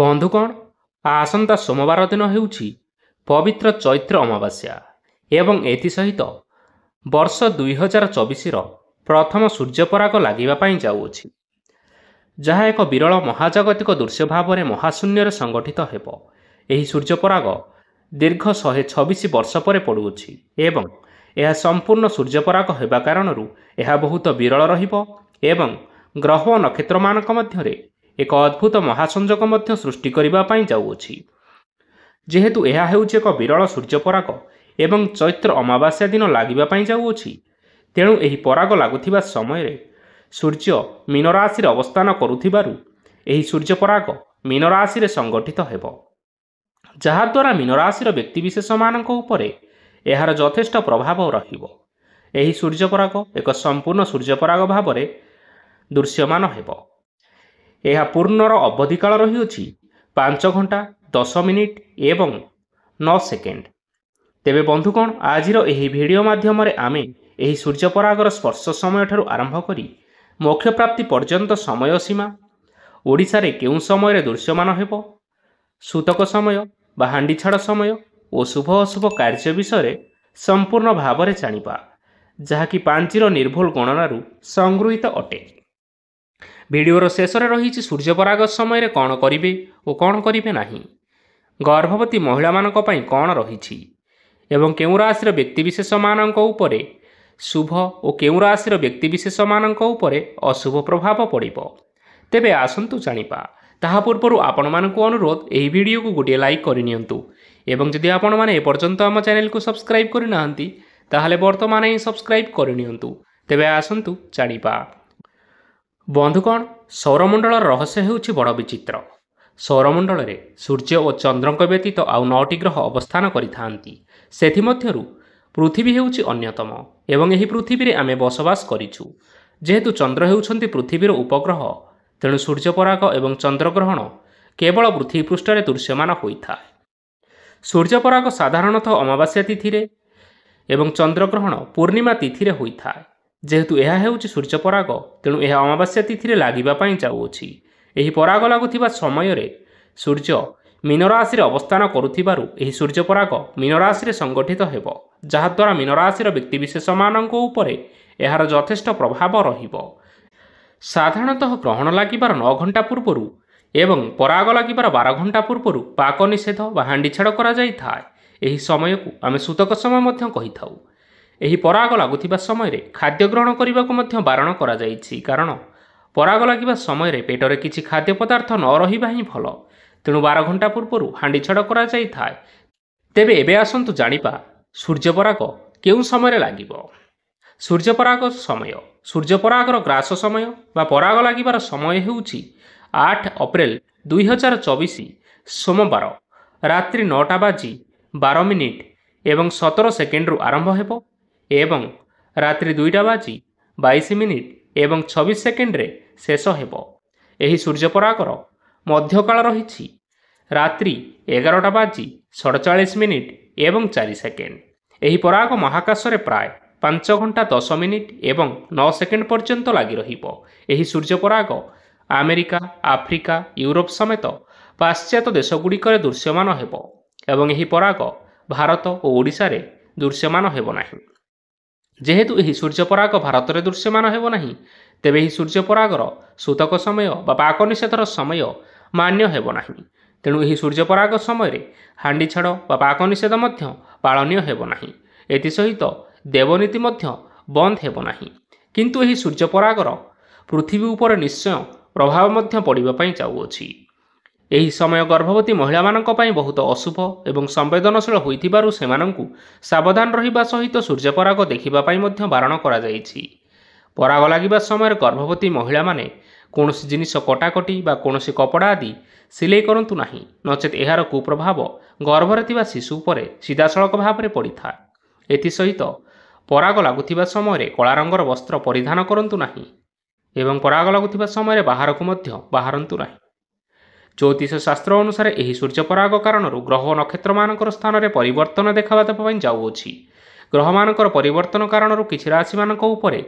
ବନ୍ଧୁ ଆସନ୍ତା ସୋମବାର ଦିନ ହେଉଛି ପବିତ୍ର ଚୈତ୍ର ଅମାବାସ୍ୟା ଏବଂ ଏଥିସହିତ ବର୍ଷ ଦୁଇହଜାର ଚବିଶର ପ୍ରଥମ ସୂର୍ଯ୍ୟପରାଗ ଲାଗିବା ପାଇଁ ଯାଉଅଛି ଯାହା ଏକ ବିରଳ ମହାଜାଗତିକ ଦୃଶ୍ୟ ଭାବରେ ମହାଶୂନ୍ୟରେ ସଂଗଠିତ ହେବ ଏହି ସୂର୍ଯ୍ୟପରାଗ ଦୀର୍ଘ ଶହେ ଛବିଶ ବର୍ଷ ପରେ ପଡ଼ୁଅଛି ଏବଂ ଏହା ସମ୍ପୂର୍ଣ୍ଣ ସୂର୍ଯ୍ୟପରାଗ ହେବା କାରଣରୁ ଏହା ବହୁତ ବିରଳ ରହିବ ଏବଂ ଗ୍ରହ ନକ୍ଷତ୍ରମାନଙ୍କ ମଧ୍ୟରେ ଏକ ଅଦ୍ଭୁତ ମହାସଂଯୋଗ ମଧ୍ୟ ସୃଷ୍ଟି କରିବା ପାଇଁ ଯାଉଅଛି ଯେହେତୁ ଏହା ହେଉଛି ଏକ ବିରଳ ସୂର୍ଯ୍ୟପରାଗ ଏବଂ ଚୈତ୍ର ଅମାବାସ୍ୟା ଦିନ ଲାଗିବା ପାଇଁ ଯାଉଅଛି ତେଣୁ ଏହି ପରାଗ ଲାଗୁଥିବା ସମୟରେ ସୂର୍ଯ୍ୟ ମୀନରାଶିରେ ଅବସ୍ଥାନ କରୁଥିବାରୁ ଏହି ସୂର୍ଯ୍ୟପରାଗ ମୀନରାଶିରେ ସଂଗଠିତ ହେବ ଯାହାଦ୍ୱାରା ମୀନରାଶିର ବ୍ୟକ୍ତିବିଶେଷମାନଙ୍କ ଉପରେ ଏହାର ଯଥେଷ୍ଟ ପ୍ରଭାବ ରହିବ ଏହି ସୂର୍ଯ୍ୟପରାଗ ଏକ ସମ୍ପୂର୍ଣ୍ଣ ସୂର୍ଯ୍ୟପରାଗ ଭାବରେ ଦୃଶ୍ୟମାନ ହେବ ଏହା ପୂର୍ଣ୍ଣର ଅବଧିକାଳ ରହିଅଛି ପାଞ୍ଚ ଘଣ୍ଟା ଦଶ ମିନିଟ୍ ଏବଂ ନଅ ସେକେଣ୍ଡ ତେବେ ବନ୍ଧୁ କ'ଣ ଆଜିର ଏହି ଭିଡ଼ିଓ ମାଧ୍ୟମରେ ଆମେ ଏହି ସୂର୍ଯ୍ୟପରାଗର ସ୍ପର୍ଶ ସମୟଠାରୁ ଆରମ୍ଭ କରି ମୋକ୍ଷପ୍ରାପ୍ତି ପର୍ଯ୍ୟନ୍ତ ସମୟ ସୀମା ଓଡ଼ିଶାରେ କେଉଁ ସମୟରେ ଦୃଶ୍ୟମାନ ହେବ ସୂତକ ସମୟ ବା ହାଣ୍ଡିଛାଡ଼ ସମୟ ଓ ଶୁଭ ଅଶୁଭ କାର୍ଯ୍ୟ ବିଷୟରେ ସମ୍ପୂର୍ଣ୍ଣ ଭାବରେ ଜାଣିବା ଯାହାକି ପାଞ୍ଚିର ନିର୍ଭୁଲ ଗଣନାରୁ ସଂଗୃହୀତ ଅଟେ ଭିଡ଼ିଓର ଶେଷରେ ରହିଛି ସୂର୍ଯ୍ୟପରାଗ ସମୟରେ କ'ଣ କରିବେ ଓ କ'ଣ କରିବେ ନାହିଁ ଗର୍ଭବତୀ ମହିଳାମାନଙ୍କ ପାଇଁ କ'ଣ ରହିଛି ଏବଂ କେଉଁ ରାଶିର ବ୍ୟକ୍ତିବିଶେଷମାନଙ୍କ ଉପରେ ଶୁଭ ଓ କେଉଁ ରାଶିର ବ୍ୟକ୍ତିବିଶେଷମାନଙ୍କ ଉପରେ ଅଶୁଭ ପ୍ରଭାବ ପଡ଼ିବ ତେବେ ଆସନ୍ତୁ ଜାଣିବା ତାହା ପୂର୍ବରୁ ଆପଣମାନଙ୍କୁ ଅନୁରୋଧ ଏହି ଭିଡ଼ିଓକୁ ଗୋଟିଏ ଲାଇକ୍ କରିନିଅନ୍ତୁ ଏବଂ ଯଦି ଆପଣମାନେ ଏପର୍ଯ୍ୟନ୍ତ ଆମ ଚ୍ୟାନେଲକୁ ସବସ୍କ୍ରାଇବ୍ କରିନାହାନ୍ତି ତାହେଲେ ବର୍ତ୍ତମାନ ହିଁ ସବସ୍କ୍ରାଇବ୍ କରିନିଅନ୍ତୁ ତେବେ ଆସନ୍ତୁ ଜାଣିବା ବନ୍ଧୁଗଣ ସୌରମଣ୍ଡଳର ରହସ୍ୟ ହେଉଛି ବଡ଼ ବିଚିତ୍ର ସୌରମଣ୍ଡଳରେ ସୂର୍ଯ୍ୟ ଓ ଚନ୍ଦ୍ରଙ୍କ ବ୍ୟତୀତ ଆଉ ନଅଟି ଗ୍ରହ ଅବସ୍ଥାନ କରିଥାନ୍ତି ସେଥିମଧ୍ୟରୁ ପୃଥିବୀ ହେଉଛି ଅନ୍ୟତମ ଏବଂ ଏହି ପୃଥିବୀରେ ଆମେ ବସବାସ କରିଛୁ ଯେହେତୁ ଚନ୍ଦ୍ର ହେଉଛନ୍ତି ପୃଥିବୀର ଉପଗ୍ରହ ତେଣୁ ସୂର୍ଯ୍ୟପରାଗ ଏବଂ ଚନ୍ଦ୍ରଗ୍ରହଣ କେବଳ ପୃଥିବୀ ପୃଷ୍ଠରେ ଦୃଶ୍ୟମାନ ହୋଇଥାଏ ସୂର୍ଯ୍ୟପରାଗ ସାଧାରଣତଃ ଅମାବାସ୍ୟା ତିଥିରେ ଏବଂ ଚନ୍ଦ୍ରଗ୍ରହଣ ପୂର୍ଣ୍ଣିମା ତିଥିରେ ହୋଇଥାଏ ଯେହେତୁ ଏହା ହେଉଛି ସୂର୍ଯ୍ୟ ପରାଗ ତେଣୁ ଏହା ଅମାବାସ୍ୟା ତିଥିରେ ଲାଗିବା ପାଇଁ ଯାଉଅଛି ଏହି ପରାଗ ଲାଗୁଥିବା ସମୟରେ ସୂର୍ଯ୍ୟ ମୀନରାଶିରେ ଅବସ୍ଥାନ କରୁଥିବାରୁ ଏହି ସୂର୍ଯ୍ୟପରାଗ ମୀନରାଶିରେ ସଂଗଠିତ ହେବ ଯାହାଦ୍ୱାରା ମୀନରାଶିର ବ୍ୟକ୍ତିବିଶେଷମାନଙ୍କ ଉପରେ ଏହାର ଯଥେଷ୍ଟ ପ୍ରଭାବ ରହିବ ସାଧାରଣତଃ ଗ୍ରହଣ ଲାଗିବାର ନଅ ଘଣ୍ଟା ପୂର୍ବରୁ ଏବଂ ପରାଗ ଲାଗିବାର ବାର ଘଣ୍ଟା ପୂର୍ବରୁ ପାକ ନିଷେଧ ବା ହାଣ୍ଡି ଛାଡ଼ କରାଯାଇଥାଏ ଏହି ସମୟକୁ ଆମେ ସୂତକ ସମୟ ମଧ୍ୟ କହିଥାଉ ଏହି ପରାଗ ଲାଗୁଥିବା ସମୟରେ ଖାଦ୍ୟ ଗ୍ରହଣ କରିବାକୁ ମଧ୍ୟ ବାରଣ କରାଯାଇଛି କାରଣ ପରାଗ ଲାଗିବା ସମୟରେ ପେଟରେ କିଛି ଖାଦ୍ୟ ପଦାର୍ଥ ନ ରହିବା ହିଁ ଭଲ ତେଣୁ ବାର ଘଣ୍ଟା ପୂର୍ବରୁ ହାଣ୍ଡିଛଡ଼ କରାଯାଇଥାଏ ତେବେ ଏବେ ଆସନ୍ତୁ ଜାଣିବା ସୂର୍ଯ୍ୟପରାଗ କେଉଁ ସମୟରେ ଲାଗିବ ସୂର୍ଯ୍ୟପରାଗ ସମୟ ସୂର୍ଯ୍ୟପରାଗର ଗ୍ରାସ ସମୟ ବା ପରାଗ ଲାଗିବାର ସମୟ ହେଉଛି ଆଠ ଅପ୍ରେଲ ଦୁଇହଜାର ଚବିଶ ସୋମବାର ରାତ୍ରି ନଅଟା ବାଜି ବାର ମିନିଟ୍ ଏବଂ ସତର ସେକେଣ୍ଡରୁ ଆରମ୍ଭ ହେବ ଏବଂ ରାତ୍ରି ଦୁଇଟା ବାଜି ବାଇଶ ମିନିଟ୍ ଏବଂ ଛବିଶ ସେକେଣ୍ଡରେ ଶେଷ ହେବ ଏହି ସୂର୍ଯ୍ୟପରାଗର ମଧ୍ୟକାଳ ରହିଛି ରାତ୍ରି ଏଗାରଟା ବାଜି ସଡ଼ଚାଳିଶ ମିନିଟ୍ ଏବଂ ଚାରି ସେକେଣ୍ଡ ଏହି ପରାଗ ମହାକାଶରେ ପ୍ରାୟ ପାଞ୍ଚ ଘଣ୍ଟା ଦଶ ମିନିଟ୍ ଏବଂ ନଅ ସେକେଣ୍ଡ ପର୍ଯ୍ୟନ୍ତ ଲାଗି ରହିବ ଏହି ସୂର୍ଯ୍ୟପରାଗ ଆମେରିକା ଆଫ୍ରିକା ୟୁରୋପ ସମେତ ପାଶ୍ଚାତ୍ୟ ଦେଶଗୁଡ଼ିକରେ ଦୃଶ୍ୟମାନ ହେବ ଏବଂ ଏହି ପରାଗ ଭାରତ ଓ ଓଡ଼ିଶାରେ ଦୃଶ୍ୟମାନ ହେବ ନାହିଁ ଯେହେତୁ ଏହି ସୂର୍ଯ୍ୟପରାଗ ଭାରତରେ ଦୃଶ୍ୟମାନ ହେବ ନାହିଁ ତେବେ ଏହି ସୂର୍ଯ୍ୟପରାଗର ସୂତକ ସମୟ ବା ପାକ ନିଷେଧର ସମୟ ମାନ୍ୟ ହେବ ନାହିଁ ତେଣୁ ଏହି ସୂର୍ଯ୍ୟପରାଗ ସମୟରେ ହାଣ୍ଡି ଛାଡ଼ ବା ପାକ ନିଷେଧ ମଧ୍ୟ ପାଳନୀୟ ହେବ ନାହିଁ ଏଥିସହିତ ଦେବନୀତି ମଧ୍ୟ ବନ୍ଦ ହେବ ନାହିଁ କିନ୍ତୁ ଏହି ସୂର୍ଯ୍ୟପରାଗର ପୃଥିବୀ ଉପରେ ନିଶ୍ଚୟ ପ୍ରଭାବ ମଧ୍ୟ ପଡ଼ିବା ପାଇଁ ଯାଉଅଛି ଏହି ସମୟ ଗର୍ଭବତୀ ମହିଳାମାନଙ୍କ ପାଇଁ ବହୁତ ଅଶୁଭ ଏବଂ ସମ୍ବେଦନଶୀଳ ହୋଇଥିବାରୁ ସେମାନଙ୍କୁ ସାବଧାନ ରହିବା ସହିତ ସୂର୍ଯ୍ୟପରାଗ ଦେଖିବା ପାଇଁ ମଧ୍ୟ ବାରଣ କରାଯାଇଛି ପରାଗ ଲାଗିବା ସମୟରେ ଗର୍ଭବତୀ ମହିଳାମାନେ କୌଣସି ଜିନିଷ କଟାକଟି ବା କୌଣସି କପଡ଼ା ଆଦି ସିଲେଇ କରନ୍ତୁ ନାହିଁ ନଚେତ ଏହାର କୁପ୍ରଭାବ ଗର୍ଭରେ ଥିବା ଶିଶୁ ଉପରେ ସିଧାସଳଖ ଭାବରେ ପଡ଼ିଥାଏ ଏଥିସହିତ ପରାଗ ଲାଗୁଥିବା ସମୟରେ କଳା ରଙ୍ଗର ବସ୍ତ୍ର ପରିଧାନ କରନ୍ତୁ ନାହିଁ ଏବଂ ପରାଗ ଲାଗୁଥିବା ସମୟରେ ବାହାରକୁ ମଧ୍ୟ ବାହାରନ୍ତୁ ନାହିଁ ଜ୍ୟୋତିଷ ଶାସ୍ତ୍ର ଅନୁସାରେ ଏହି ସୂର୍ଯ୍ୟପରାଗ କାରଣରୁ ଗ୍ରହ ନକ୍ଷତ୍ରମାନଙ୍କର ସ୍ଥାନରେ ପରିବର୍ତ୍ତନ ଦେଖାବା ଦେବା ପାଇଁ ଯାଉଅଛି ଗ୍ରହମାନଙ୍କର ପରିବର୍ତ୍ତନ କାରଣରୁ କିଛି ରାଶିମାନଙ୍କ ଉପରେ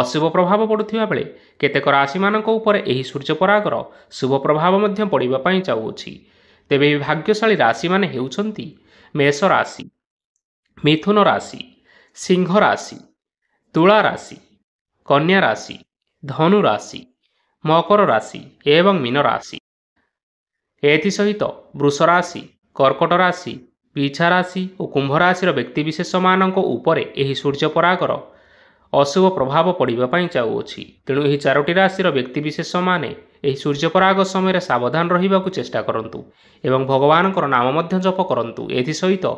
ଅଶୁଭ ପ୍ରଭାବ ପଡ଼ୁଥିବା ବେଳେ କେତେକ ରାଶିମାନଙ୍କ ଉପରେ ଏହି ସୂର୍ଯ୍ୟପରାଗର ଶୁଭ ପ୍ରଭାବ ମଧ୍ୟ ପଡ଼ିବା ପାଇଁ ଯାଉଅଛି ତେବେ ଏହି ଭାଗ୍ୟଶାଳୀ ରାଶିମାନେ ହେଉଛନ୍ତି ମେଷ ରାଶି ମିଥୁନ ରାଶି ସିଂହ ରାଶି ତୁଳା ରାଶି କନ୍ୟା ରାଶି ଧନୁ ରାଶି ମକର ରାଶି ଏବଂ ମୀନ ରାଶି ଏଥିସହିତ ବୃଷ ରାଶି କର୍କଟ ରାଶି ପିଛା ରାଶି ଓ କୁମ୍ଭ ରାଶିର ବ୍ୟକ୍ତିବିଶେଷମାନଙ୍କ ଉପରେ ଏହି ସୂର୍ଯ୍ୟପରାଗର ଅଶୁଭ ପ୍ରଭାବ ପଡ଼ିବା ପାଇଁ ଯାଉଅଛି ତେଣୁ ଏହି ଚାରୋଟି ରାଶିର ବ୍ୟକ୍ତିବିଶେଷମାନେ ଏହି ସୂର୍ଯ୍ୟପରାଗ ସମୟରେ ସାବଧାନ ରହିବାକୁ ଚେଷ୍ଟା କରନ୍ତୁ ଏବଂ ଭଗବାନଙ୍କର ନାମ ମଧ୍ୟ ଜପ କରନ୍ତୁ ଏଥିସହିତ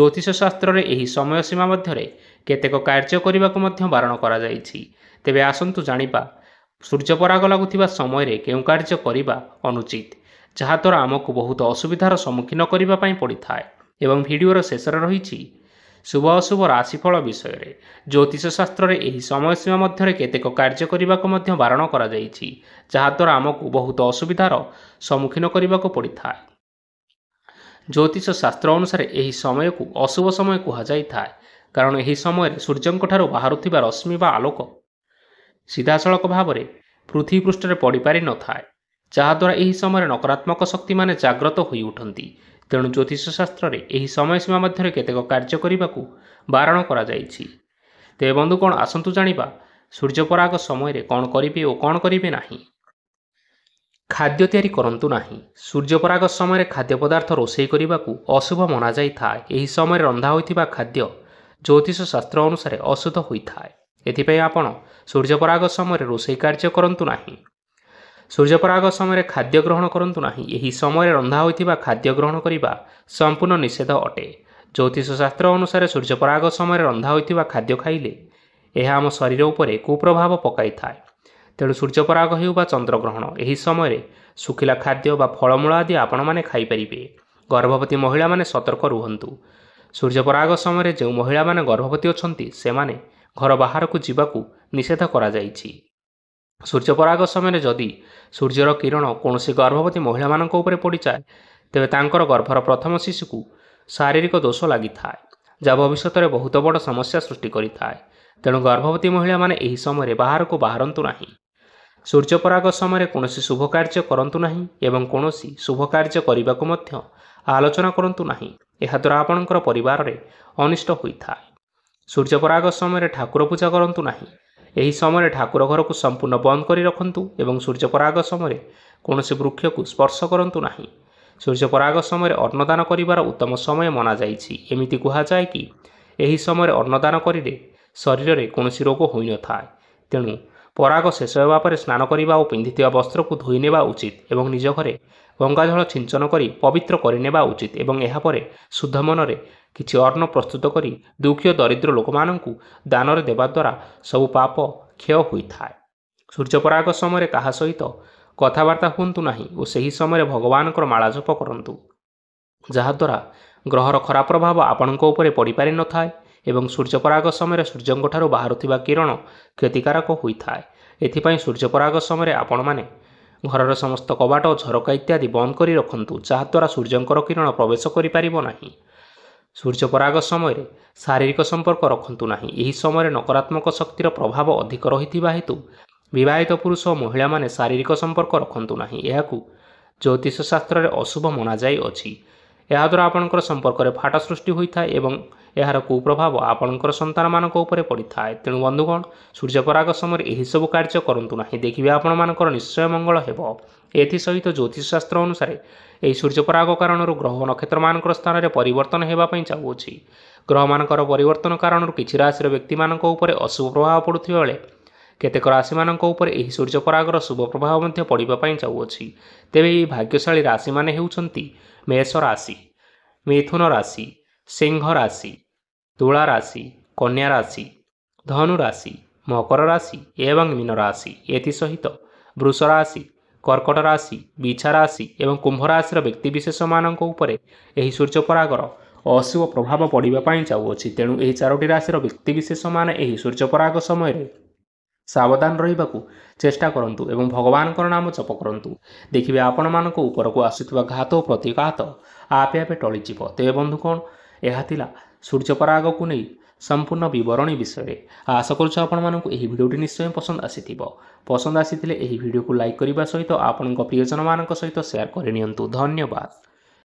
ଜ୍ୟୋତିଷ ଶାସ୍ତ୍ରରେ ଏହି ସମୟ ସୀମା ମଧ୍ୟରେ କେତେକ କାର୍ଯ୍ୟ କରିବାକୁ ମଧ୍ୟ ବାରଣ କରାଯାଇଛି ତେବେ ଆସନ୍ତୁ ଜାଣିବା ସୂର୍ଯ୍ୟପରାଗ ଲାଗୁଥିବା ସମୟରେ କେଉଁ କାର୍ଯ୍ୟ କରିବା ଅନୁଚିତ ଯାହାଦ୍ୱାରା ଆମକୁ ବହୁତ ଅସୁବିଧାର ସମ୍ମୁଖୀନ କରିବା ପାଇଁ ପଡ଼ିଥାଏ ଏବଂ ଭିଡ଼ିଓର ଶେଷରେ ରହିଛି ଶୁଭ ଅଶୁଭ ରାଶିଫଳ ବିଷୟରେ ଜ୍ୟୋତିଷ ଶାସ୍ତ୍ରରେ ଏହି ସମୟସୀମା ମଧ୍ୟରେ କେତେକ କାର୍ଯ୍ୟ କରିବାକୁ ମଧ୍ୟ ବାରଣ କରାଯାଇଛି ଯାହାଦ୍ୱାରା ଆମକୁ ବହୁତ ଅସୁବିଧାର ସମ୍ମୁଖୀନ କରିବାକୁ ପଡ଼ିଥାଏ ଜ୍ୟୋତିଷ ଶାସ୍ତ୍ର ଅନୁସାରେ ଏହି ସମୟକୁ ଅଶୁଭ ସମୟ କୁହାଯାଇଥାଏ କାରଣ ଏହି ସମୟରେ ସୂର୍ଯ୍ୟଙ୍କଠାରୁ ବାହାରୁଥିବା ରଶ୍ମି ବା ଆଲୋକ ସିଧାସଳଖ ଭାବରେ ପୃଥିବୀ ପୃଷ୍ଠରେ ପଡ଼ିପାରିନଥାଏ ଯାହାଦ୍ୱାରା ଏହି ସମୟରେ ନକାରାତ୍ମକ ଶକ୍ତିମାନେ ଜାଗ୍ରତ ହୋଇ ଉଠନ୍ତି ତେଣୁ ଜ୍ୟୋତିଷ ଶାସ୍ତ୍ରରେ ଏହି ସୀମା ମଧ୍ୟରେ କେତେକ କାର୍ଯ୍ୟ କରିବାକୁ ବାରଣ କରାଯାଇଛି ତେବେ ବନ୍ଧୁ କ'ଣ ଆସନ୍ତୁ ଜାଣିବା ସୂର୍ଯ୍ୟପରାଗ ସମୟରେ କ'ଣ କରିବେ ଓ କ'ଣ କରିବେ ନାହିଁ ଖାଦ୍ୟ ତିଆରି କରନ୍ତୁ ନାହିଁ ସୂର୍ଯ୍ୟପରାଗ ସମୟରେ ଖାଦ୍ୟ ପଦାର୍ଥ ରୋଷେଇ କରିବାକୁ ଅଶୁଭ ମନାଯାଇଥାଏ ଏହି ସମୟରେ ରନ୍ଧା ହୋଇଥିବା ଖାଦ୍ୟ ଜ୍ୟୋତିଷ ଶାସ୍ତ୍ର ଅନୁସାରେ ଅଶୁଦ୍ଧ ହୋଇଥାଏ ଏଥିପାଇଁ ଆପଣ ସୂର୍ଯ୍ୟପରାଗ ସମୟରେ ରୋଷେଇ କାର୍ଯ୍ୟ କରନ୍ତୁ ନାହିଁ ସୂର୍ଯ୍ୟପରାଗ ସମୟରେ ଖାଦ୍ୟ ଗ୍ରହଣ କରନ୍ତୁ ନାହିଁ ଏହି ସମୟରେ ରନ୍ଧା ହୋଇଥିବା ଖାଦ୍ୟ ଗ୍ରହଣ କରିବା ସମ୍ପୂର୍ଣ୍ଣ ନିଷେଧ ଅଟେ ଜ୍ୟୋତିଷ ଶାସ୍ତ୍ର ଅନୁସାରେ ସୂର୍ଯ୍ୟପରାଗ ସମୟରେ ରନ୍ଧା ହୋଇଥିବା ଖାଦ୍ୟ ଖାଇଲେ ଏହା ଆମ ଶରୀର ଉପରେ କୁପ୍ରଭାବ ପକାଇଥାଏ ତେଣୁ ସୂର୍ଯ୍ୟପରାଗ ହେଉ ବା ଚନ୍ଦ୍ରଗ୍ରହଣ ଏହି ସମୟରେ ଶୁଖିଲା ଖାଦ୍ୟ ବା ଫଳମୂଳ ଆଦି ଆପଣମାନେ ଖାଇପାରିବେ ଗର୍ଭବତୀ ମହିଳାମାନେ ସତର୍କ ରୁହନ୍ତୁ ସୂର୍ଯ୍ୟପରାଗ ସମୟରେ ଯେଉଁ ମହିଳାମାନେ ଗର୍ଭବତୀ ଅଛନ୍ତି ସେମାନେ ଘର ବାହାରକୁ ଯିବାକୁ ନିଷେଧ କରାଯାଇଛି ସୂର୍ଯ୍ୟପରାଗ ସମୟରେ ଯଦି ସୂର୍ଯ୍ୟର କିରଣ କୌଣସି ଗର୍ଭବତୀ ମହିଳାମାନଙ୍କ ଉପରେ ପଡ଼ିଯାଏ ତେବେ ତାଙ୍କର ଗର୍ଭର ପ୍ରଥମ ଶିଶୁକୁ ଶାରୀରିକ ଦୋଷ ଲାଗିଥାଏ ଯାହା ଭବିଷ୍ୟତରେ ବହୁତ ବଡ଼ ସମସ୍ୟା ସୃଷ୍ଟି କରିଥାଏ ତେଣୁ ଗର୍ଭବତୀ ମହିଳାମାନେ ଏହି ସମୟରେ ବାହାରକୁ ବାହାରନ୍ତୁ ନାହିଁ ସୂର୍ଯ୍ୟପରାଗ ସମୟରେ କୌଣସି ଶୁଭ କାର୍ଯ୍ୟ କରନ୍ତୁ ନାହିଁ ଏବଂ କୌଣସି ଶୁଭ କାର୍ଯ୍ୟ କରିବାକୁ ମଧ୍ୟ ଆଲୋଚନା କରନ୍ତୁ ନାହିଁ ଏହାଦ୍ୱାରା ଆପଣଙ୍କର ପରିବାରରେ ଅନିଷ୍ଟ ହୋଇଥାଏ ସୂର୍ଯ୍ୟପରାଗ ସମୟରେ ଠାକୁର ପୂଜା କରନ୍ତୁ ନାହିଁ ଏହି ସମୟରେ ଠାକୁର ଘରକୁ ସମ୍ପୂର୍ଣ୍ଣ ବନ୍ଦ କରି ରଖନ୍ତୁ ଏବଂ ସୂର୍ଯ୍ୟପରାଗ ସମୟରେ କୌଣସି ବୃକ୍ଷକୁ ସ୍ପର୍ଶ କରନ୍ତୁ ନାହିଁ ସୂର୍ଯ୍ୟପରାଗ ସମୟରେ ଅନ୍ନଦାନ କରିବାର ଉତ୍ତମ ସମୟ ମନାଯାଇଛି ଏମିତି କୁହାଯାଏ କି ଏହି ସମୟରେ ଅନ୍ନଦାନ କରିଲେ ଶରୀରରେ କୌଣସି ରୋଗ ହୋଇନଥାଏ ତେଣୁ ପରାଗ ଶେଷ ହେବା ପରେ ସ୍ନାନ କରିବା ଓ ପିନ୍ଧିଥିବା ବସ୍ତ୍ରକୁ ଧୋଇ ନେବା ଉଚିତ ଏବଂ ନିଜ ଘରେ ଗଙ୍ଗାଜଳ ଛିଞ୍ଚନ କରି ପବିତ୍ର କରିନେବା ଉଚିତ ଏବଂ ଏହାପରେ ଶୁଦ୍ଧ ମନରେ କିଛି ଅର୍ଣ୍ଣ ପ୍ରସ୍ତୁତ କରି ଦୁଃଖୀୟ ଦରିଦ୍ର ଲୋକମାନଙ୍କୁ ଦାନରେ ଦେବା ଦ୍ୱାରା ସବୁ ପାପ କ୍ଷୟ ହୋଇଥାଏ ସୂର୍ଯ୍ୟପରାଗ ସମୟରେ କାହା ସହିତ କଥାବାର୍ତ୍ତା ହୁଅନ୍ତୁ ନାହିଁ ଓ ସେହି ସମୟରେ ଭଗବାନଙ୍କର ମାଳା ଜପ କରନ୍ତୁ ଯାହାଦ୍ୱାରା ଗ୍ରହର ଖରାପ ପ୍ରଭାବ ଆପଣଙ୍କ ଉପରେ ପଡ଼ିପାରିନଥାଏ ଏବଂ ସୂର୍ଯ୍ୟପରାଗ ସମୟରେ ସୂର୍ଯ୍ୟଙ୍କଠାରୁ ବାହାରୁଥିବା କିରଣ କ୍ଷତିକାରକ ହୋଇଥାଏ ଏଥିପାଇଁ ସୂର୍ଯ୍ୟପରାଗ ସମୟରେ ଆପଣମାନେ ଘରର ସମସ୍ତ କବାଟ ଝରକା ଇତ୍ୟାଦି ବନ୍ଦ କରି ରଖନ୍ତୁ ଯାହାଦ୍ୱାରା ସୂର୍ଯ୍ୟଙ୍କର କିରଣ ପ୍ରବେଶ କରିପାରିବ ନାହିଁ ସୂର୍ଯ୍ୟପରାଗ ସମୟରେ ଶାରୀରିକ ସମ୍ପର୍କ ରଖନ୍ତୁ ନାହିଁ ଏହି ସମୟରେ ନକାରାତ୍ମକ ଶକ୍ତିର ପ୍ରଭାବ ଅଧିକ ରହିଥିବା ହେତୁ ବିବାହିତ ପୁରୁଷ ଓ ମହିଳାମାନେ ଶାରୀରିକ ସମ୍ପର୍କ ରଖନ୍ତୁ ନାହିଁ ଏହାକୁ ଜ୍ୟୋତିଷ ଶାସ୍ତ୍ରରେ ଅଶୁଭ ମନାଯାଇଅଛି ଏହାଦ୍ୱାରା ଆପଣଙ୍କର ସମ୍ପର୍କରେ ଫାଟ ସୃଷ୍ଟି ହୋଇଥାଏ ଏବଂ ଏହାର କୁପ୍ରଭାବ ଆପଣଙ୍କର ସନ୍ତାନମାନଙ୍କ ଉପରେ ପଡ଼ିଥାଏ ତେଣୁ ବନ୍ଧୁଗଣ ସୂର୍ଯ୍ୟପରାଗ ସମୟରେ ଏହିସବୁ କାର୍ଯ୍ୟ କରନ୍ତୁ ନାହିଁ ଦେଖିବେ ଆପଣମାନଙ୍କର ନିଶ୍ଚୟ ମଙ୍ଗଳ ହେବ ଏଥିସହିତ ଜ୍ୟୋତିଷ ଶାସ୍ତ୍ର ଅନୁସାରେ ଏହି ସୂର୍ଯ୍ୟପରାଗ କାରଣରୁ ଗ୍ରହ ନକ୍ଷତ୍ରମାନଙ୍କର ସ୍ଥାନରେ ପରିବର୍ତ୍ତନ ହେବା ପାଇଁ ଚାହୁଁଅଛି ଗ୍ରହମାନଙ୍କର ପରିବର୍ତ୍ତନ କାରଣରୁ କିଛି ରାଶିର ବ୍ୟକ୍ତିମାନଙ୍କ ଉପରେ ଅଶୁଭ ପ୍ରଭାବ ପଡ଼ୁଥିବା ବେଳେ କେତେକ ରାଶିମାନଙ୍କ ଉପରେ ଏହି ସୂର୍ଯ୍ୟପରାଗର ଶୁଭ ପ୍ରଭାବ ମଧ୍ୟ ପଡ଼ିବା ପାଇଁ ଚାହୁଁଅଛି ତେବେ ଏହି ଭାଗ୍ୟଶାଳୀ ରାଶିମାନେ ହେଉଛନ୍ତି ମେଷ ରାଶି ମିଥୁନ ରାଶି ସିଂହ ରାଶି ତୁଳା ରାଶି କନ୍ୟା ରାଶି ଧନୁ ରାଶି ମକର ରାଶି ଏବଂ ମୀନ ରାଶି ଏଥିସହିତ ବୃଷ ରାଶି କର୍କଟ ରାଶି ବିଛା ରାଶି ଏବଂ କୁମ୍ଭ ରାଶିର ବ୍ୟକ୍ତିବିଶେଷମାନଙ୍କ ଉପରେ ଏହି ସୂର୍ଯ୍ୟପରାଗର ଅଶୁଭ ପ୍ରଭାବ ପଡ଼ିବା ପାଇଁ ଯାଉଅଛି ତେଣୁ ଏହି ଚାରୋଟି ରାଶିର ବ୍ୟକ୍ତିବିଶେଷମାନେ ଏହି ସୂର୍ଯ୍ୟପରାଗ ସମୟରେ ସାବଧାନ ରହିବାକୁ ଚେଷ୍ଟା କରନ୍ତୁ ଏବଂ ଭଗବାନଙ୍କର ନାମ ଜପ କରନ୍ତୁ ଦେଖିବେ ଆପଣମାନଙ୍କ ଉପରକୁ ଆସୁଥିବା ଘାତ ଓ ପ୍ରତିଘାତ ଆପେ ଆପେ ଟଳିଯିବ ତେବେ ବନ୍ଧୁ କ'ଣ ଏହା ଥିଲା ସୂର୍ଯ୍ୟପରାଗକୁ ନେଇ ସମ୍ପୂର୍ଣ୍ଣ ବିବରଣୀ ବିଷୟରେ ଆଶା କରୁଛୁ ଆପଣମାନଙ୍କୁ ଏହି ଭିଡ଼ିଓଟି ନିଶ୍ଚୟ ପସନ୍ଦ ଆସିଥିବ ପସନ୍ଦ ଆସିଥିଲେ ଏହି ଭିଡ଼ିଓକୁ ଲାଇକ୍ କରିବା ସହିତ ଆପଣଙ୍କ ପ୍ରିୟଜନମାନଙ୍କ ସହିତ ସେୟାର କରିନିଅନ୍ତୁ ଧନ୍ୟବାଦ